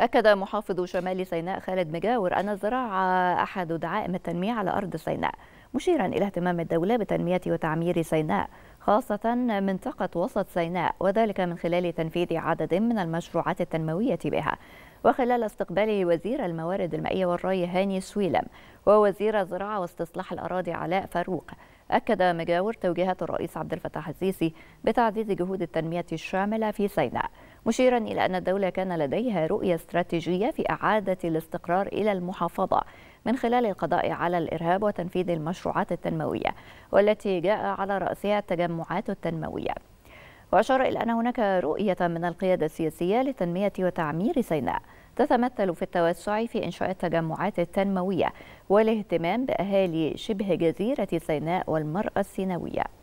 أكد محافظ شمال سيناء خالد مجاور أن الزراعة أحد دعائم التنمية على أرض سيناء مشيرا إلى اهتمام الدولة بتنمية وتعمير سيناء خاصة منطقة وسط سيناء وذلك من خلال تنفيذ عدد من المشروعات التنموية بها وخلال استقباله وزير الموارد المائية والري هاني سويلم ووزير الزراعة واستصلاح الأراضي علاء فاروق أكد مجاور توجيهات الرئيس عبد الفتاح السيسي بتعزيز جهود التنمية الشاملة في سيناء مشيرا إلى أن الدولة كان لديها رؤية استراتيجية في إعادة الاستقرار إلى المحافظة من خلال القضاء على الإرهاب وتنفيذ المشروعات التنموية والتي جاء على رأسها التجمعات التنموية وأشار إلى أن هناك رؤية من القيادة السياسية لتنمية وتعمير سيناء تتمثل في التوسع في إنشاء التجمعات التنموية والاهتمام بأهالي شبه جزيرة سيناء والمرأة السيناوية